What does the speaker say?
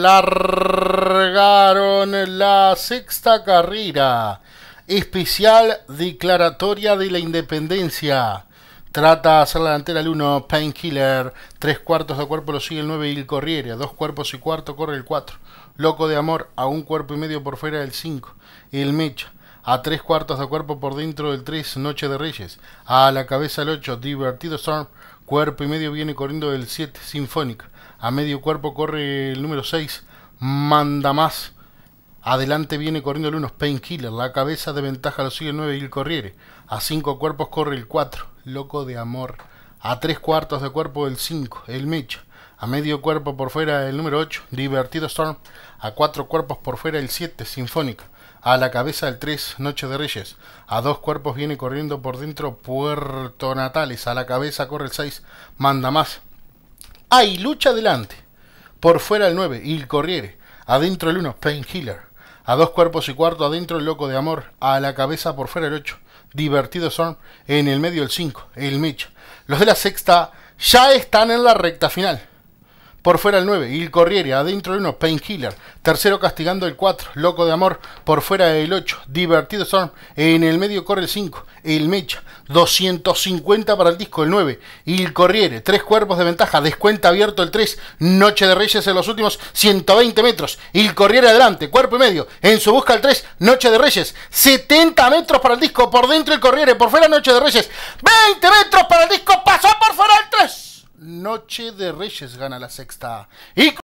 largaron la sexta carrera especial declaratoria de la independencia. Trata de hacer la delantera el 1, Painkiller, tres cuartos de cuerpo lo sigue el 9 y el Corriere, dos cuerpos y cuarto corre el 4. Loco de Amor a un cuerpo y medio por fuera del 5. El Mecha a tres cuartos de cuerpo por dentro del 3, Noche de Reyes. A la cabeza el 8, Divertido Storm Cuerpo y medio viene corriendo el 7 Sinfónica. A medio cuerpo corre el número 6 Manda más. Adelante viene corriendo el 1 Painkiller. La cabeza de ventaja lo sigue el 9 y el Corriere. A 5 cuerpos corre el 4 Loco de amor. A 3 cuartos de cuerpo el 5 El Mecha. A medio cuerpo por fuera el número 8 Divertido Storm. A 4 cuerpos por fuera el 7 Sinfónica a la cabeza el 3, Noche de Reyes. A dos cuerpos viene corriendo por dentro Puerto Natales. A la cabeza corre el 6, manda más. ¡Ay! Lucha adelante. Por fuera el 9, Il Corriere. Adentro el 1, Painkiller. A dos cuerpos y cuarto adentro el Loco de Amor. A la cabeza por fuera el 8, Divertido Storm. En el medio el 5, el Mecho. Los de la sexta ya están en la recta final. Por fuera el 9, Il Corriere, adentro el 1, Painkiller. Tercero castigando el 4, Loco de Amor. Por fuera el 8, Divertido Storm. En el medio corre el 5, El Mecha. 250 para el disco el 9, Il Corriere. Tres cuerpos de ventaja, descuenta abierto el 3, Noche de Reyes en los últimos 120 metros. Il Corriere adelante, cuerpo y medio. En su busca el 3, Noche de Reyes. 70 metros para el disco, por dentro el Corriere, por fuera Noche de Reyes. 20 metros para el noche de Reyes gana la sexta. Y